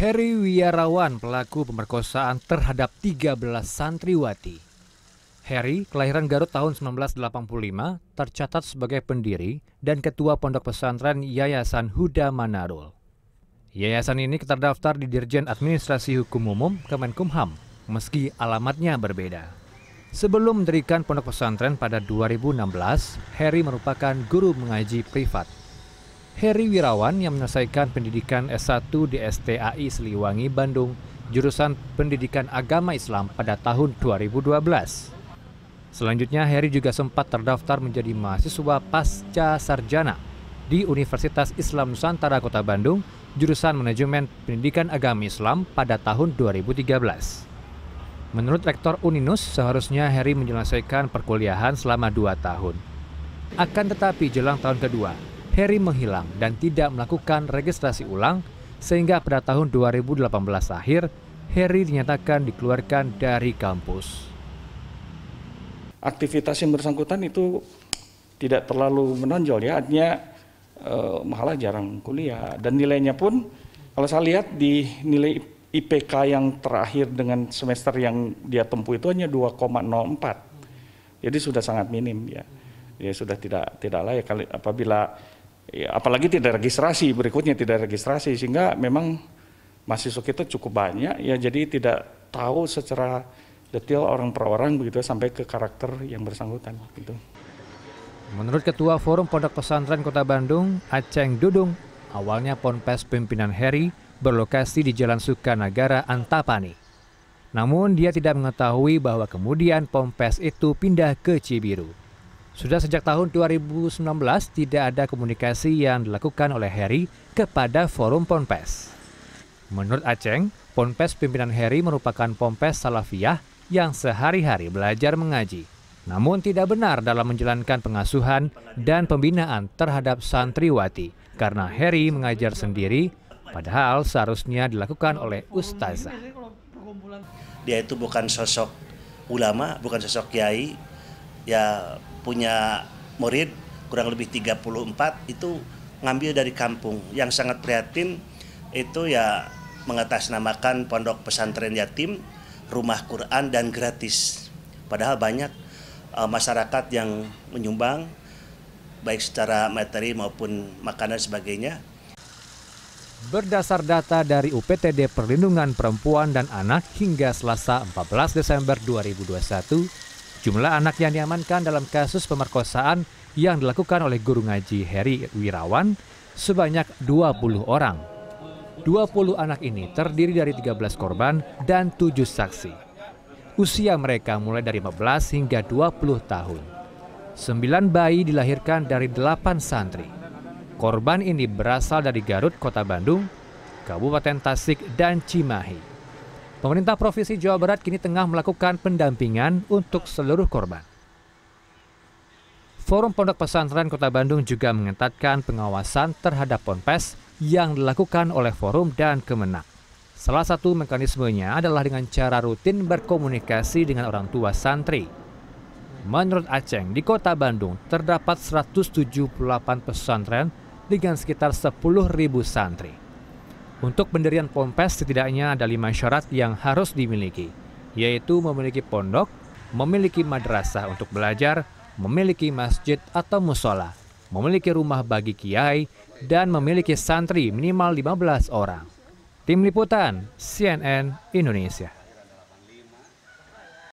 Heri Wiarawan pelaku pemerkosaan terhadap 13 santriwati. Heri, kelahiran Garut tahun 1985, tercatat sebagai pendiri dan ketua pondok pesantren Yayasan Huda Manarul. Yayasan ini terdaftar di Dirjen Administrasi Hukum Umum Kemenkumham, meski alamatnya berbeda. Sebelum mendirikan pondok pesantren pada 2016, Heri merupakan guru mengaji privat Heri Wirawan yang menyelesaikan pendidikan S1 di STAI Seliwangi, Bandung, jurusan Pendidikan Agama Islam pada tahun 2012. Selanjutnya, Heri juga sempat terdaftar menjadi mahasiswa pasca sarjana di Universitas Islam Nusantara Kota Bandung, jurusan Manajemen Pendidikan Agama Islam pada tahun 2013. Menurut Rektor Uninus, seharusnya Heri menyelesaikan perkuliahan selama dua tahun. Akan tetapi jelang tahun kedua, Heri menghilang dan tidak melakukan registrasi ulang sehingga pada tahun 2018 akhir Heri dinyatakan dikeluarkan dari kampus. Aktivitas yang bersangkutan itu tidak terlalu menonjol ya, artinya eh, malah jarang kuliah dan nilainya pun kalau saya lihat di nilai IPK yang terakhir dengan semester yang dia tempuh itu hanya 2,04. Jadi sudah sangat minim ya. Ya sudah tidak tidak layak apabila ya, apalagi tidak registrasi berikutnya tidak registrasi sehingga memang mahasiswa kita cukup banyak ya jadi tidak tahu secara detail orang per orang begitu ya, sampai ke karakter yang bersangkutan gitu. Menurut Ketua Forum Pondok Pesantren Kota Bandung, Aceng Dudung, awalnya ponpes pimpinan Heri berlokasi di Jalan Sukanagara Antapani. Namun dia tidak mengetahui bahwa kemudian ponpes itu pindah ke Cibiru. Sudah sejak tahun 2019 tidak ada komunikasi yang dilakukan oleh Heri kepada forum Ponpes. Menurut Aceng, Ponpes pimpinan Heri merupakan Ponpes Salafiyah yang sehari-hari belajar mengaji. Namun tidak benar dalam menjalankan pengasuhan dan pembinaan terhadap santriwati karena Heri mengajar sendiri padahal seharusnya dilakukan oleh ustazah. Dia itu bukan sosok ulama, bukan sosok kiai, ya punya murid kurang lebih 34 itu ngambil dari kampung yang sangat prihatin itu ya mengatasnamakan pondok pesantren yatim rumah Quran dan gratis padahal banyak uh, masyarakat yang menyumbang baik secara materi maupun makanan sebagainya Berdasar data dari UPTD Perlindungan Perempuan dan Anak hingga Selasa 14 Desember 2021, Jumlah anak yang diamankan dalam kasus pemerkosaan yang dilakukan oleh guru ngaji Heri Wirawan sebanyak 20 orang. 20 anak ini terdiri dari 13 korban dan 7 saksi. Usia mereka mulai dari 15 hingga 20 tahun. 9 bayi dilahirkan dari 8 santri. Korban ini berasal dari Garut, Kota Bandung, Kabupaten Tasik, dan Cimahi. Pemerintah Provinsi Jawa Barat kini tengah melakukan pendampingan untuk seluruh korban. Forum Pondok Pesantren Kota Bandung juga mengetatkan pengawasan terhadap ponpes yang dilakukan oleh forum dan kemenang. Salah satu mekanismenya adalah dengan cara rutin berkomunikasi dengan orang tua santri. Menurut Aceh di kota Bandung terdapat 178 pesantren dengan sekitar 10.000 santri. Untuk pendirian pompes setidaknya ada lima syarat yang harus dimiliki, yaitu memiliki pondok, memiliki madrasah untuk belajar, memiliki masjid atau musola, memiliki rumah bagi kiai, dan memiliki santri minimal 15 orang. Tim Liputan, CNN Indonesia.